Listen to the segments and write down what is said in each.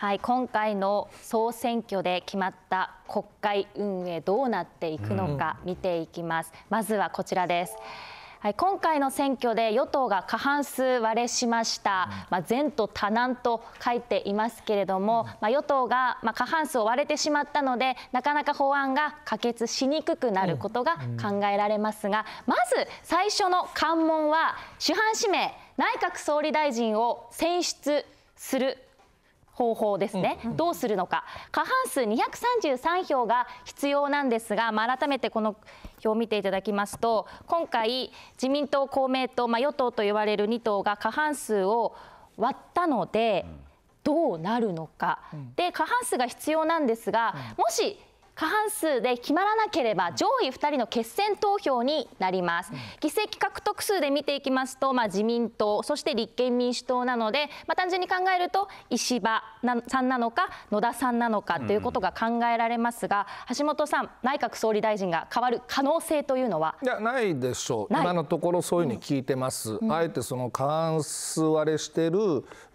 はい、今回の総選挙で決まった国会運営どうなっていくのか見ていきます。うん、まずはこちらです。はい、今回の選挙で与党が過半数割れしました、まあ、前途多難と書いていますけれども、まあ、与党がま過半数を割れてしまったのでなかなか法案が可決しにくくなることが考えられますが、まず最初の関門は主犯指名内閣総理大臣を選出する方法ですね、うんうん、どうするのか過半数233票が必要なんですが、まあ、改めてこの表を見ていただきますと今回自民党公明党、まあ、与党と言われる2党が過半数を割ったので、どうなるのか、で過半数が必要なんですが、もし過半数で決まらなければ上位2人の決選投票になります、議席獲得数で見ていきますと、まあ、自民党そして立憲民主党なので、まあ、単純に考えると石破さんなのか野田さんなのかということが考えられますが、うん、橋本さん内閣総理大臣が変わる可能性というのはいやないでしょう今のところそういうふうに聞いてます、うん、あえてその過半数割れしてる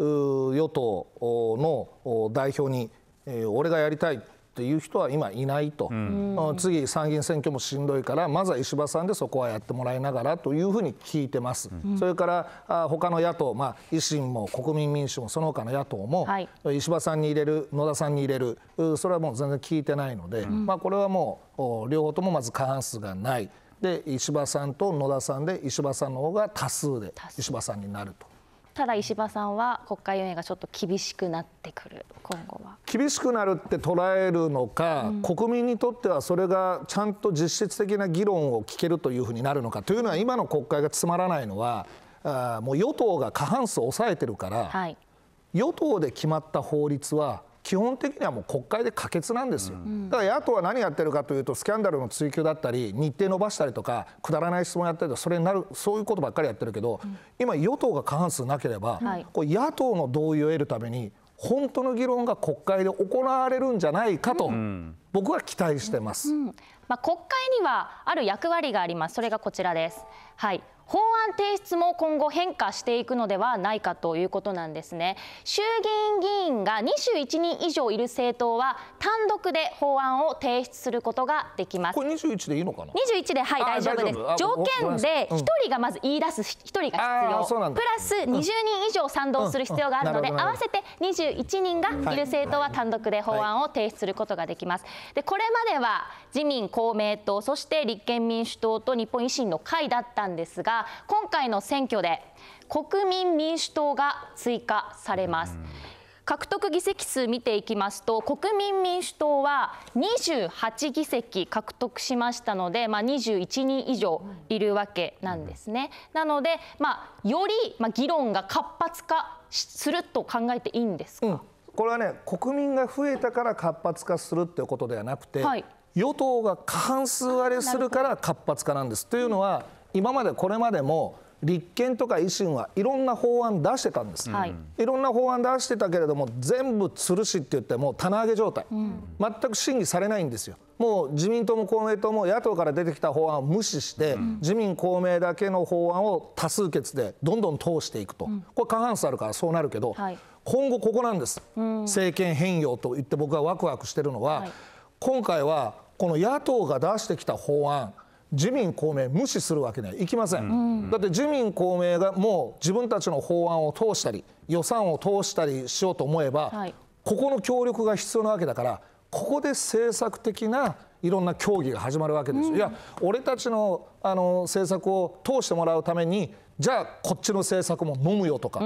与党の代表に、え俺がやりたいっていう人は今いないと、うん、次、参議院選挙もしんどいから、まずは石破さんでそこはやってもらいながらというふうに聞いてます、うん、それから他の野党、まあ、維新も国民民主もその他の野党も、はい、石破さんに入れる、野田さんに入れる、それはもう全然聞いてないので、うん、まあ、これはもう両方ともまず過半数がない。で石破さんと野田さんで石破さんの方が多数で石破さんになるとただ石破さんは国会運営がちょっと厳しくなってくる今後は厳しくなるって捉えるのか、うん、国民にとってはそれがちゃんと実質的な議論を聞けるというふうになるのかというのは今の国会がつまらないのはあもう与党が過半数を抑えてるから、はい、与党で決まった法律は基本的にはもう国会で可決なんですよ、だから野党は何やってるかというと、スキャンダルの追及だったり、日程伸ばしたりとか、くだらない質問やったりとか、それになる、そういうことばっかりやってるけど、今、与党が過半数なければ、はい、これ野党の同意を得るために、本当の議論が国会で行われるんじゃないかと、僕は期待してます、うんうん、まあ、国会にはある役割があります、それがこちらです。はい法案提出も今後変化していくのではないかということなんですね衆議院議員が21人以上いる政党は単独で法案を提出することができますこれ21でいいのかな21ではい大丈夫です条件で1人がまず言い出す1人が必要、プラス20人以上賛同する必要があるので、合わせて21人がいる政党は単独で法案を提出することができます、でこれまでは自民公明党そして立憲民主党と日本維新の会だったんですが今回の選挙で国民民主党が追加されます。獲得議席数見ていきますと国民民主党は28議席獲得しましたので、まあ、21人以上いるわけなんですね。なので、まあ、より、ま議論が活発化すると考えていいんですか、うん、これはね国民が増えたから活発化するっていうことではなくて、はい、与党が過半数割れするから活発化なんです。というのは、うん今までこれまでも立憲とか維新はいろんな法案出してたんです、はい、いろんな法案出してたけれども全部吊るしって言ってもう棚上げ状態、うん、全く審議されないんですよもう自民党も公明党も野党から出てきた法案を無視して、うん、自民公明だけの法案を多数決でどんどん通していくと、うん、これ過半数あるからそうなるけど、はい、今後ここなんです、政権変容と言って僕はワクワクしてるのは、はい、今回はこの野党が出してきた法案自民公明無視するわけにはいきません、だって自民公明がもう自分たちの法案を通したり予算を通したりしようと思えば、はい、ここの協力が必要なわけだからここで政策的ないろんな協議が始まるわけですよ、いや俺たちのあの政策を通してもらうためにじゃあこっちの政策も飲むよとか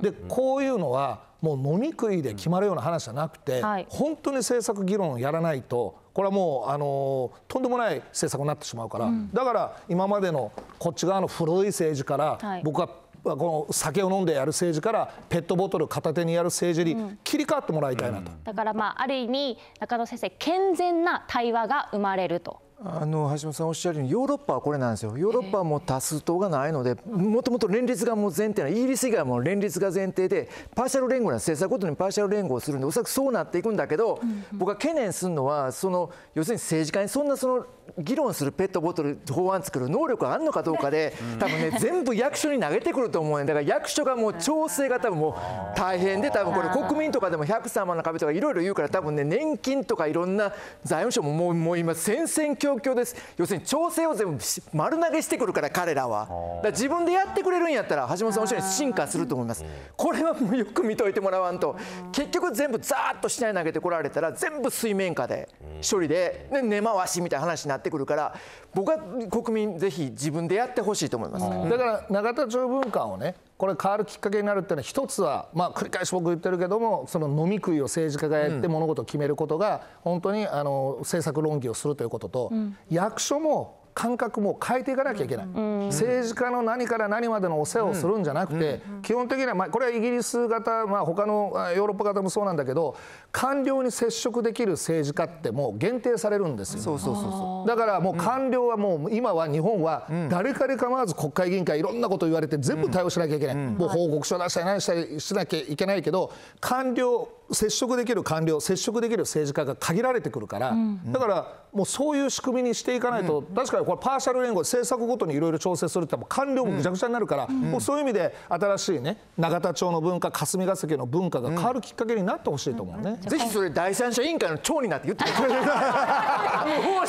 でこういうのはもう飲み食いで決まるような話じゃなくて、はい、本当に政策議論をやらないとこれはもう、あのー、とんでもない政策になってしまうから、うん、だから今までのこっち側の古い政治から、はい、僕はこの酒を飲んでやる政治からペットボトル片手にやる政治に切り替わってもらいたいなと、うん、だからまあある意味中野先生健全な対話が生まれるとあの橋本さんおっしゃるようにヨーロッパはこれなんですよヨーロッパはもう多数党がないのでもともと連立がもう前提なイギリス以外はもう連立が前提でパーシャル連合な政策ごとにパーシャル連合をするんでおそらくそうなっていくんだけど、うんうん、僕は懸念するのはその要するに政治家にそんなその議論するペットボトル法案作る能力があるのかどうかで多分ね 全部役所に投げてくると思うん、ね、だから役所がもう調整が多分もう大変で多分これ国民とかでも100様の壁とかいろいろ言うから多分ね年金とかいろんな財務省ももうもう今戦々恐状況です、要するに調整を全部丸投げしてくるから、彼らは。ら自分でやってくれるんやったら、橋本さんおっしゃるように進化すると思います、これはもうよく見といてもらわんと、結局全部ざーっと下に投げてこられたら、全部水面下で、処理で、根回しみたいな話になってくるから、僕は国民、ぜひ自分でやってほしいと思います。だから永田町文化をねこれ変わるきっかけになるっていうのは一つは、まあ、繰り返し僕言ってるけどもその飲み食いを政治家がやって物事を決めることが、本当にあの政策論議をするということと、役所も感覚も変えていかなきゃいけない、政治家の何から何までのお世話をするんじゃなくて、基本的には、まあ、これはイギリス型、まあ、他のヨーロッパ型もそうなんだけど、官僚に接触できる政治家って、もう限定されるんですよ、そうそうそうそうだからもう官僚はもう、今は日本は、誰かに構わず国会議員会いろんなこと言われて、全部対応しなきゃいけない、もう報告書出したり、何したりしなきゃいけないけど、官僚、接触できる官僚、接触できる政治家が限られてくるから、だからもうそういう仕組みにしていかないと、確かにこれ、パーシャル連合、政策ごとにいろいろ調整するって、もう官僚もぐちゃぐちゃになるから、もうそういう意味で、新しいね、永田町の文化、霞が関の文化が変わるきっかけになってほしいと思うね、ぜひそれ、第三者委員会の長になって言ってくれる本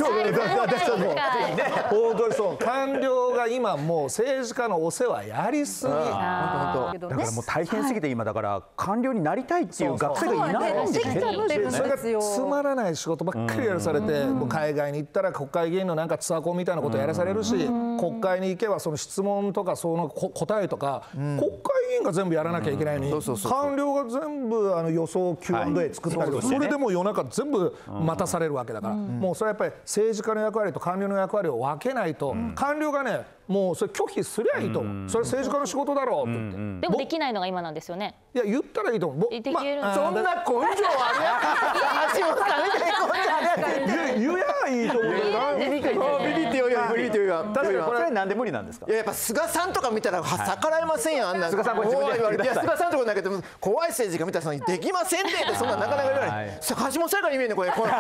当にそう、官僚が今、もう政治家のお世話やりすぎ。だからもう大変すぎて、今、だから官僚になりたいっていう学生るいないんでそれがつまらない仕事ばっかりやらされて、海外に行ったら国会議員のなんかツアーコンみたいなことやらされるし、国会に行けばその質問とかその答えとか、国会議員が全部やらなきゃいけないのに、官僚が全部あの予想 Q&A 作ったりとか、それでも夜中全部待たされるわけだから、もうそれはやっぱり政治家の役割と官僚の役割を分けないと、官僚がね、もうそれ拒否すりゃいいと思う、それ政治家の仕事だろうってって、でもできないのが今なんですよねいや言ったらいいと思う、まそんな根性あるやつ足 を下げて根性あるやつ言えばいいと思うが確かこれなんで無理なんですかいややっぱ菅さんとか見たら、はい、逆らえませんよあんな菅さんこいや菅さんとかだけど怖い政治家見たらできませんねってそんななかなか言わない橋本さんから言えねこれこれ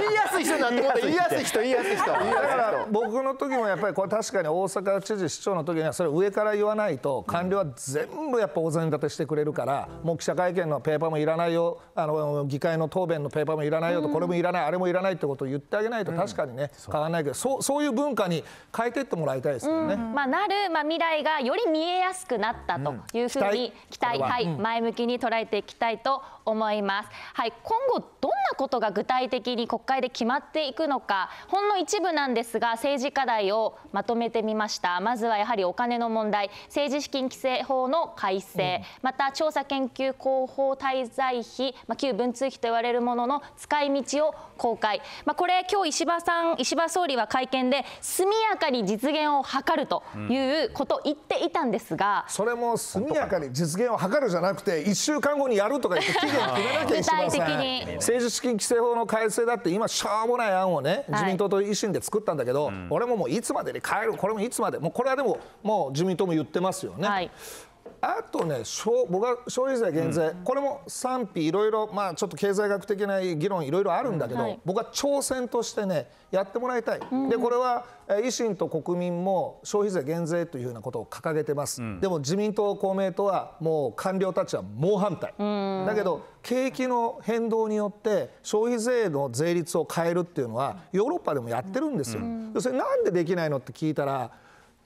言いやすい人なんて 言いやすい人言いやすい人だから僕の時もやっぱりこれ確かに大阪知事市長の時にはそれ上から言わないと官僚は全部やっぱお膳立てしてくれるからもう記者会見のペーパーもいらないよあの議会の答弁のペーパーもいらないよとこれもいらないあれもいらないってことを言ってあげないと確かにね変わらないけどそうそういう文文化に変えてってもらいたいですよね。うん、まあ、なる、まあ、未来がより見えやすくなったというふうに期待,、はい、前向きに捉えていきたいと思います。はい、今後どんなことが具体的に国会で決まっていくのか、ほんの一部なんですが政治課題をまとめてみました。まずはやはりお金の問題、政治資金規正法の改正、うん、また調査研究広報滞在費、まあ、旧文通費と言われるものの使い道を公開。まあ、これ今日石破さん、石破総理は会見で速やかに実現を図るということを言っていたんですが、うん、それも速やかに実現を図るじゃなくて1週間後にやるとか言って具体的に政治資金規正法の改正だって今しょうもない案をね自民党と維新で作ったんだけど、はい、俺ももういつまでに変えるこれもいつまでもうこれはでももう自民党も言ってますよね、はい、あとね、僕は消費税減税、うん、これも賛否いろいろ、まあ、ちょっと経済学的な議論いろいろあるんだけど、うんはい、僕は挑戦としてね、やってもらいたい、うん、でこれは維新と国民も消費税減税というふうなことを掲げてます、でも自民党、公明党はもう官僚たちは猛反対、だけど、景気の変動によって消費税の税率を変えるっていうのは、ヨーロッパでもやってるんですよ。それなんでできないのって聞いたら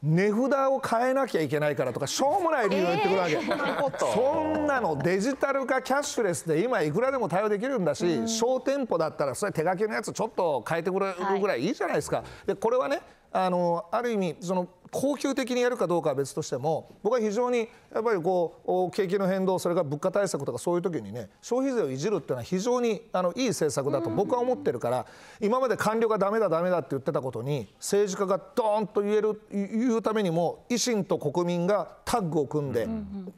値札を変えなきゃいけないからとかしょうもない理由を言ってくるわけ、えー、そんなのデジタル化キャッシュレスで今いくらでも対応できるんだし、うん、小店舗だったらそれ手書きのやつちょっと変えてくれるぐらいいいじゃないですか。でこれはねあのある意味その恒久的にやるかどうかは別としても僕は非常にやっぱりこう景気の変動それから物価対策とかそういう時にね消費税をいじるっていうのは非常にあのいい政策だと僕は思ってるから今まで官僚がだめだだめだって言ってたことに政治家がドーンと言える言うためにも維新と国民がタッグを組んで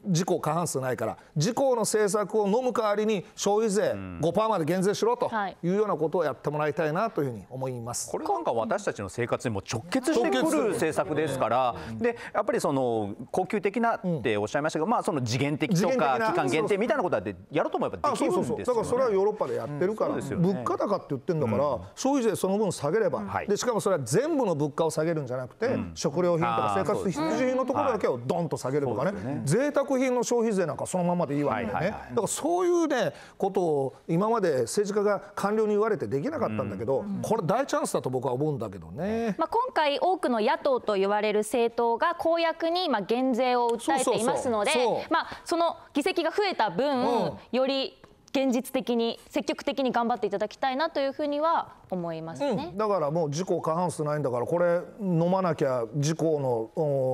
自公過半数ないから自公の政策を飲む代わりに消費税5%まで減税しろというようなことをやってもらいたいなというふうに思います。これなんか私たちの生活にも直結してくる政策ですから、でやっぱりその恒久的なっておっしゃいましたけど、まあその次元的とか期間限定みたいなことはやろうと思えばできるんですよ、ね、だからそれはヨーロッパでやってるから、物価高って言ってるんだから、消費税その分下げれば、でしかもそれは全部の物価を下げるんじゃなくて、食料品とか生活必需品のところだけをどんと下げるとかね,、ね贅沢品の消費税なんかそのままでいいわけだよね、だからそういうねことを今まで政治家が官僚に言われてできなかったんだけど、これ大チャンスだと僕は思うんだけどね、まあ、今回多くの野党と言われる政党が公約にまあ減税を訴えていますのでその議席が増えた分、より現実的に積極的に頑張っていただきたいなというふうには思います、ねうん、だからもう自公過半数ないんだからこれ飲まなきゃ自公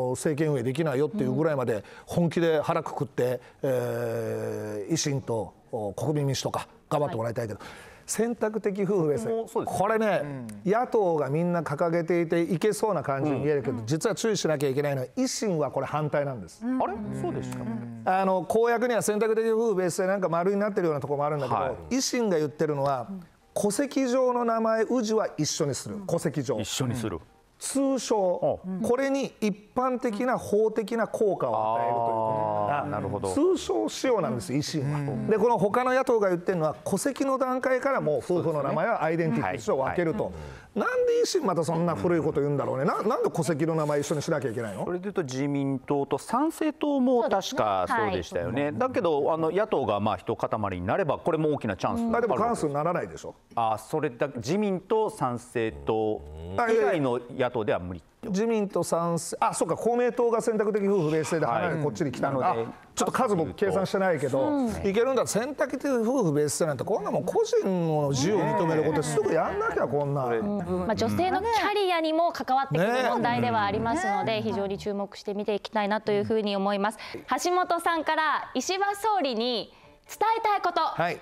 の政権運営できないよっていうぐらいまで本気で腹くくって、えー、維新と国民民主とか頑張ってもらいたいけど。はい選択的夫婦別姓、これね、うん、野党がみんな掲げていていけそうな感じに見えるけど、実は注意しなきゃいけないのは維新はこれ反対なんです、あれそうでしたあの公約には選択的夫婦別姓なんか丸になってるようなところもあるんだけど、はい、維新が言ってるのは、戸籍上の名前氏は一緒にする戸籍上一緒にする、通称、これに一般的な法的な効果を与えるということ通称使用なんです、維新は。で、この他の野党が言ってるのは、戸籍の段階からもう夫婦の名前はアイデンティティとして分けると、なんで維新、またそんな古いこと言うんだろうね、ななんで戸籍の名前、一緒にしなきゃいけないのそれでいうと、自民党と参政党も確かそうでしたよね、だけど、あの野党がまあ一塊になれば、これも大きなチャンスあでも数ならないでしょ。あそれだ自民党、参政党以外の野党では無理。自民と賛成、あそうか、公明党が選択的夫婦別姓で離れてこっちに来たので、はい、ちょっと数も計算してないけど、いけるんだ、選択的夫婦別姓なんて、こんなもん個人の自由を認めること、すぐやんなきゃ、こんな、うんまあ、女性のキャリアにも関わってくる問題ではありますので、非常に注目して見ていきたいなというふうに思います。橋本さんから石破総理に伝えたいこと、はい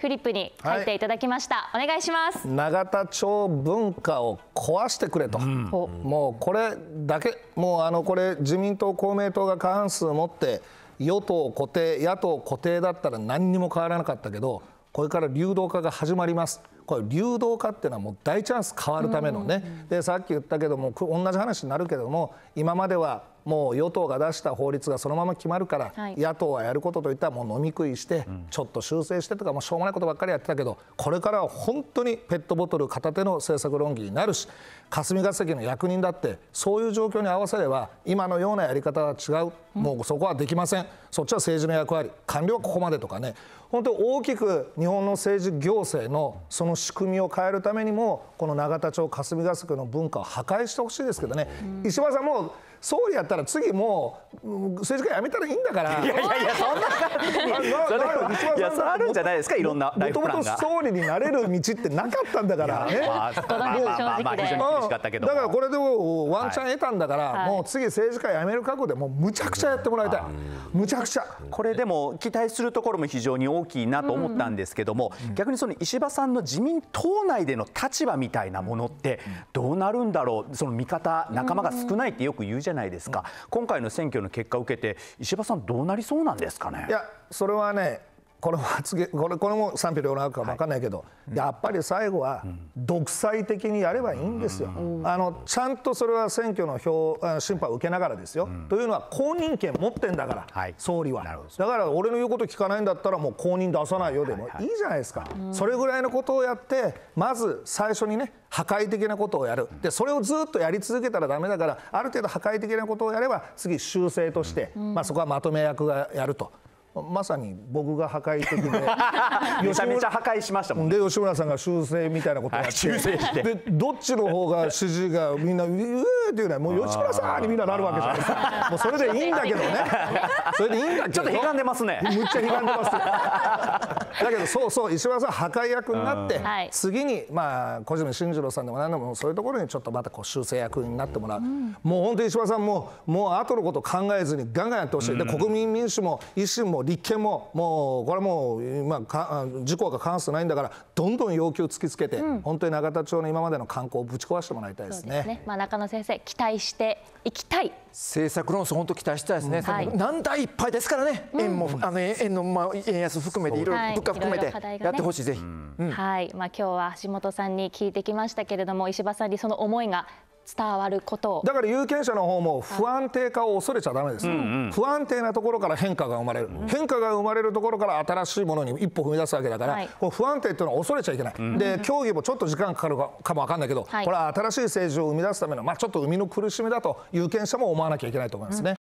フリップに書いていただきました、はい、お願いします永田町文化を壊してくれと、うん、もうこれだけもうあのこれ自民党公明党が過半数を持って与党固定野党固定だったら何にも変わらなかったけどこれから流動化が始まりますこれ流動化っていうのはもう大チャンス変わるためのね、でさっき言ったけども同じ話になるけども今まではもう与党が出した法律がそのまま決まるから、はい、野党はやることといったらもう飲み食いして、ちょっと修正してとかもうしょうもないことばっかりやってたけどこれからは本当にペットボトル片手の政策論議になるし霞が関の役人だってそういう状況に合わせれば今のようなやり方は違う、もうそこはできませんそっちは政治の役割官僚はここまでとかね本当大きく日本の政治行政のその仕組みを変えるためにもこの永田町霞が関の文化を破壊してほしいですけどね、うん、石破さんも総理やったら次もう政治家辞めたらいいんだからいやいやいやそんないやそれはあるんじゃないですかいろんなもともと総理になれる道ってなかったんだからねだからこれでワンチャン得たんだから、もう次政治家辞める覚悟でもうむちゃくちゃやってもらいたいむちゃくちゃこれでも期待するところも非常に大きいなと思ったんですけども、逆にその石破さんの自民党内での立場みたいなものってどうなるんだろうその味方仲間が少ないってよく言うじゃじゃないですか、今回の選挙の結果を受けて、石破さん、どうなりそうなんですかね。いや、それはね、これも これこれも賛否両論あるか分かんないけど、はい、やっぱり最後は独裁的にやればいいんですよ、うん、あのちゃんとそれは選挙の評審判を受けながらですよ、うん、というのは公認権持ってんだから、はい、総理はだから俺の言うこと聞かないんだったらもう公認出さないよでもいいじゃないですか、はいはい、それぐらいのことをやってまず最初にね破壊的なことをやるでそれをずっとやり続けたらだめだからある程度破壊的なことをやれば次修正として、うん、まあ、そこはまとめ役がやると。まさに僕が破壊的で めちゃめちゃ破壊しましたもん、ね、で吉村さんが修正みたいなことやって修正してでどっちの方が支持がみんなうーっていうのはもう吉村さんにみんななるわけじゃないですか もうそれでいいんだけどね それでいいんだけどちょっと歪んでますねむっちゃ歪んでますだけどそうそう石破さん破壊役になって、次に、まあ、小泉進次郎さんでも何でもそういうところにちょっとまたこう修正役になってもらう、うん、もう本当に石破さんももう後のこと考えずにガンガンやってほしい、で国民民主も維新も立憲ももうこれはもうあか事故が関数ないんだからどんどん要求突きつけて、うん、本当に永田町の今までの観光をぶち壊してもらいたいですね。すねまあ、中野先生期待していきたい政策論争、本当期待したいですね、はい、難題いっぱいですからね、うん、円もあの円の、まあ、円安含めて、いろいろ物価含めて、やってほしい、ぜひ、はいまあ今日は橋本さんに聞いてきましたけれども、石破さんにその思いが伝わることだから有権者の方も不安定化を恐れちゃだめです、うんうん、不安定なところから変化が生まれる、うん、変化が生まれるところから新しいものに一歩踏み出すわけだから、はい、不安定っていうのは恐れちゃいけない、うん、で協議もちょっと時間かかるかも分かんないけど、はい、これは新しい政治を生み出すための、まあ、ちょっと生みの苦しみだと有権者も思わなきゃいけないと思いますね。